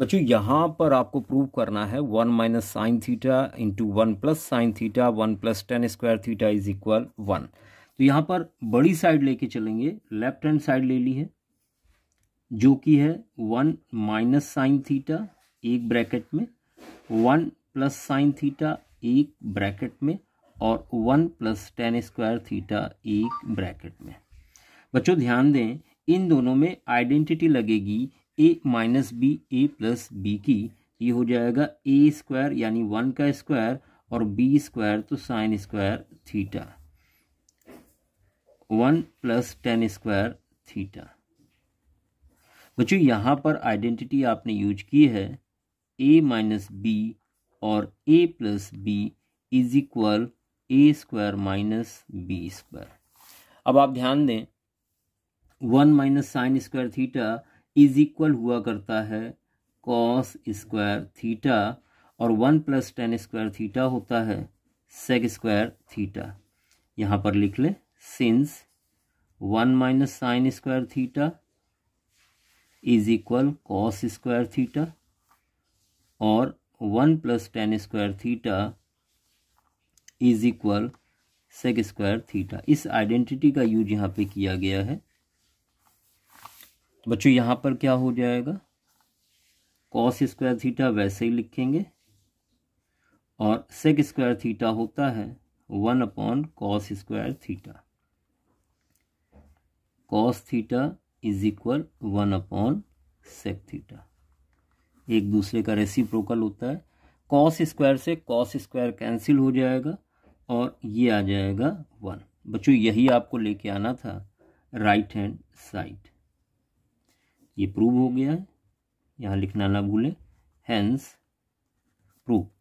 बच्चों यहाँ पर आपको प्रूव करना है one minus sine theta into one plus sine theta one plus tan square theta is equal one तो यहाँ पर बड़ी साइड लेके चलेंगे लेफ्ट हैंड साइड ले ली है जो कि है वन माइनस साइन थीटा एक ब्रैकेट में वन प्लस साइन थीटा एक ब्रैकेट में और one plus tan square theta एक ब्रैकेट में बच्चों ध्यान दें इन दोनों में आइडेंटिटी लगेगी A minus B A plus B की ये हो जाएगा ए स्क्वायर यानी वन का स्क्वायर और बी स्क्वायर तो sine square theta one plus tan square theta बच्चों यहाँ पर आइडेंटिटी आपने यूज की है ए माइनस बी और A plus B is equal A square minus B square अब आप ध्यान दें one minus sine square theta is equal हुआ करता है कॉस स्क्वायर थीटा और one plus tan square theta होता है सेक स्क्वायर थीटा यहाँ पर लिख लें since one minus sine square theta is equal cos square theta और one plus tan square theta is equal sec square theta इस identity का यूज यहाँ पे किया गया है बच्चों यहाँ पर क्या हो जाएगा कॉस स्क्वायर थीटा वैसे ही लिखेंगे और सेक स्क्वायर थीटा होता है one upon cos square theta cos theta is equal one upon sec theta एक दूसरे का रेसिप्रोकल होता है कॉस स्क्वायर से कॉस स्क्वायर कैंसिल हो जाएगा और ये आ जाएगा वन बच्चों यही आपको लेके आना था राइट हैंड साइड ये प्रूव हो गया है यहाँ लिखना ना भूलें हैंस प्रूव